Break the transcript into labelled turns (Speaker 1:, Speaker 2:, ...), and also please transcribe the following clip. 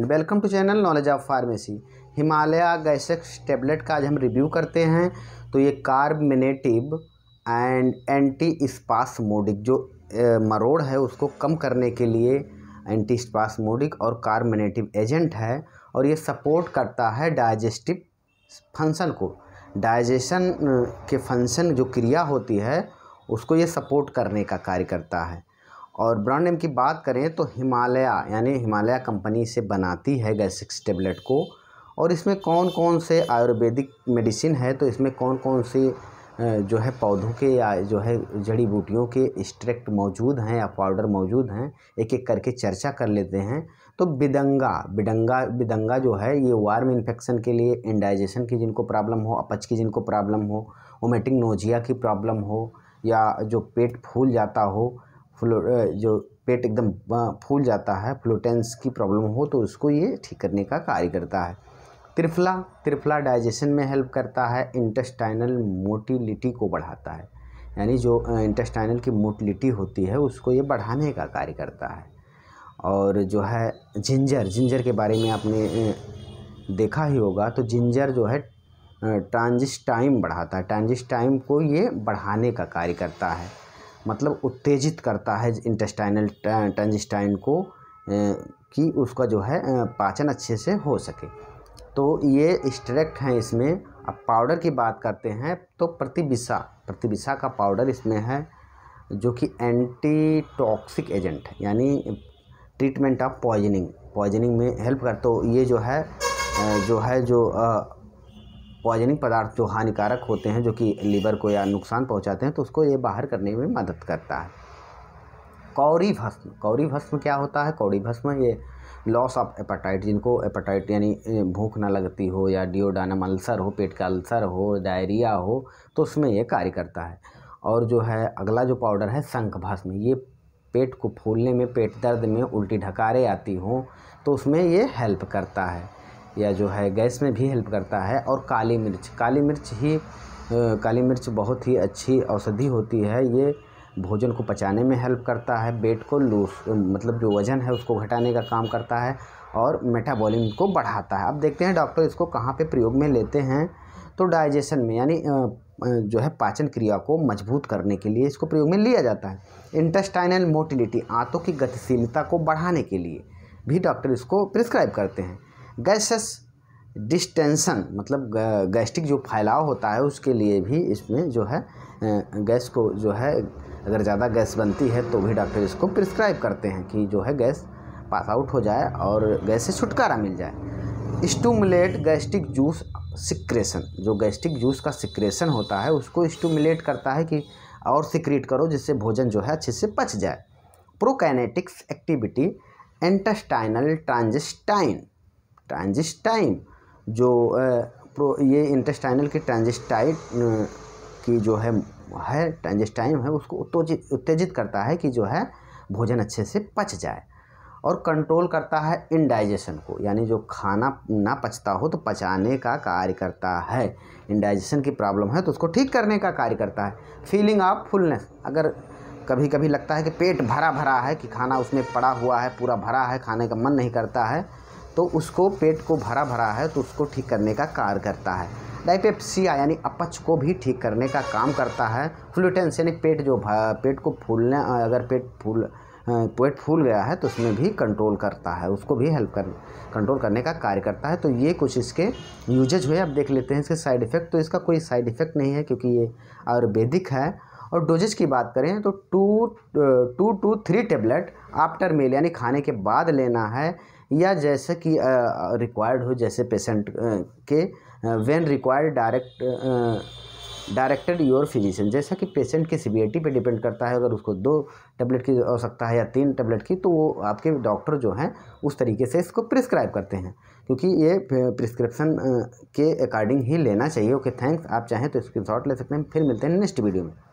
Speaker 1: friend welcome to channel knowledge of pharmacy Himalaya Gasex tablet का आज हम रिव्यू करते हैं तो ये कार्बमिनेटिव एंड एंटी स्पासमोडिक जो मरोड़ है उसको कम करने के लिए एंटी स्पासमोडिक और कार्बमिनेटिव एजेंट है और ये सपोर्ट करता है डाइजेस्टिव फंक्शन को डाइजेशन के फंक्शन जो क्रिया होती है उसको ये सपोर्ट करने का कार्य करता है और ब्रांड नेम की बात करें तो हिमालया यानी हिमालया कंपनी से बनाती है गैसिक्स टेबलेट को और इसमें कौन कौन से आयुर्वेदिक मेडिसिन है तो इसमें कौन कौन से जो है पौधों के या जो है जड़ी बूटियों के एक्सट्रैक्ट मौजूद हैं या पाउडर मौजूद हैं एक एक करके चर्चा कर लेते हैं तो बिदंगा बिदंगा बिदंगा जो है ये वार्म इन्फेक्शन के लिए इंडाइजेशन की जिनको प्रॉब्लम हो अपच की जिनको प्रॉब्लम हो ओमेटिंग नोजिया की प्रॉब्लम हो या जो पेट फूल जाता हो फ्लो जो पेट एकदम फूल जाता है फ्लोटेंस की प्रॉब्लम हो तो उसको ये ठीक करने का कार्य करता है त्रिफला त्रिफला डाइजेशन में हेल्प करता है इंटेस्टाइनल मोटिलिटी को बढ़ाता है यानी जो इंटेस्टाइनल की मोटिलिटी होती है उसको ये बढ़ाने का कार्य करता है और जो है जिंजर जिंजर के बारे में आपने देखा ही होगा तो जिंजर जो है ट्रांजिस्टाइम टाइम बढ़ाता है ट्रांजिस्टाइम टाइम को ये बढ़ाने का कार्य करता है मतलब उत्तेजित करता है इंटेस्टाइनल टंजस्टाइन को कि उसका जो है पाचन अच्छे से हो सके तो ये स्ट्रेक्ट हैं इसमें अब पाउडर की बात करते हैं तो प्रतिबिसा प्रतिबिसा का पाउडर इसमें है जो कि एंटी टॉक्सिक एजेंट है यानी ट्रीटमेंट ऑफ पॉइजनिंग पॉइजनिंग में हेल्प कर तो ये जो है जो है जो पॉइजनिंग पदार्थ जो हानिकारक होते हैं जो कि लीवर को या नुकसान पहुंचाते हैं तो उसको ये बाहर करने में मदद करता है कौरी भस्म कौरी भस्म क्या होता है कौड़ी भस्म ये लॉस ऑफ एपाटाइट जिनको एपेटाइट यानी भूख ना लगती हो या डिओडानम अल्सर हो पेट का अल्सर हो डायरिया हो तो उसमें ये कार्य करता है और जो है अगला जो पाउडर है शंख भस्म ये पेट को फूलने में पेट दर्द में उल्टी ढकारे आती हों तो उसमें ये हेल्प करता है या जो है गैस में भी हेल्प करता है और काली मिर्च काली मिर्च ही काली मिर्च बहुत ही अच्छी औषधि होती है ये भोजन को पचाने में हेल्प करता है बेट को लूज मतलब जो वज़न है उसको घटाने का काम करता है और मेटाबॉलिज्म को बढ़ाता है अब देखते हैं डॉक्टर इसको कहाँ पे प्रयोग में लेते हैं तो डाइजेशन में यानी जो है पाचन क्रिया को मजबूत करने के लिए इसको प्रयोग में लिया जाता है इंटेस्टाइनल मोटिलिटी आँतों की गतिशीलता को बढ़ाने के लिए भी डॉक्टर इसको प्रिस्क्राइब करते हैं गैसेस डिस्टेंसन मतलब गैस्ट्रिक जो फैलाव होता है उसके लिए भी इसमें जो है गैस को जो है अगर ज़्यादा गैस बनती है तो भी डॉक्टर इसको प्रिस्क्राइब करते हैं कि जो है गैस पास आउट हो जाए और गैस से छुटकारा मिल जाए स्टूमुलेट गैस्ट्रिक जूस सिक्रेशन जो गैस्ट्रिक जूस का सिक्रेशन होता है उसको स्टूमुलेट करता है कि और सिक्रेट करो जिससे भोजन जो है अच्छे से पच जाए प्रोकैनेटिक्स एक्टिविटी एंटस्टाइनल ट्रांजिस्टाइन ट्रांजिस्टाइन जो प्रो ये इंटेस्टाइनल की ट्रांजिस्टाइट की जो है है ट्रांजिस्टाइन है उसको उत्तेजित करता है कि जो है भोजन अच्छे से पच जाए और कंट्रोल करता है इनडाइजेशन को यानी जो खाना ना पचता हो तो पचाने का कार्य करता है इनडाइजेशन की प्रॉब्लम है तो उसको ठीक करने का कार्य करता है फीलिंग ऑफ फुलनेस अगर कभी कभी लगता है कि पेट भरा भरा है कि खाना उसमें पड़ा हुआ है पूरा भरा है खाने का मन नहीं करता है तो उसको पेट को भरा भरा है तो उसको ठीक करने का कार्य करता है डाइपेप्सिया यानी अपच को भी ठीक करने का काम करता है फ्लूटेंस यानी पेट जो पेट को फूलने अगर पेट फूल पेट फूल गया है तो उसमें भी कंट्रोल करता है उसको भी हेल्प कर कंट्रोल करने का कार्य करता है तो ये कुछ इसके यूजेज हुए अब देख लेते हैं इसके साइड इफ़ेक्ट तो इसका कोई साइड इफ़ेक्ट नहीं है क्योंकि ये आयुर्वेदिक है और डोजेज की बात करें तो two two two three tablet after meal यानी खाने के बाद लेना है या जैसे कि रिक्वायर्ड हो जैसे पेशेंट के when required direct directed your physician जैसा कि पेशेंट की सीवियरिटी पे डिपेंड करता है अगर उसको दो टैबलेट की आवश्यकता है या तीन टैबलेट की तो वो आपके डॉक्टर जो हैं उस तरीके से इसको प्रिस्क्राइब करते हैं क्योंकि ये प्रिस्क्रिप्शन के अकॉर्डिंग ही लेना चाहिए ओके थैंक्स आप चाहें तो इसकी शॉर्ट ले सकते हैं फिर मिलते हैं नेक्स्ट वीडियो में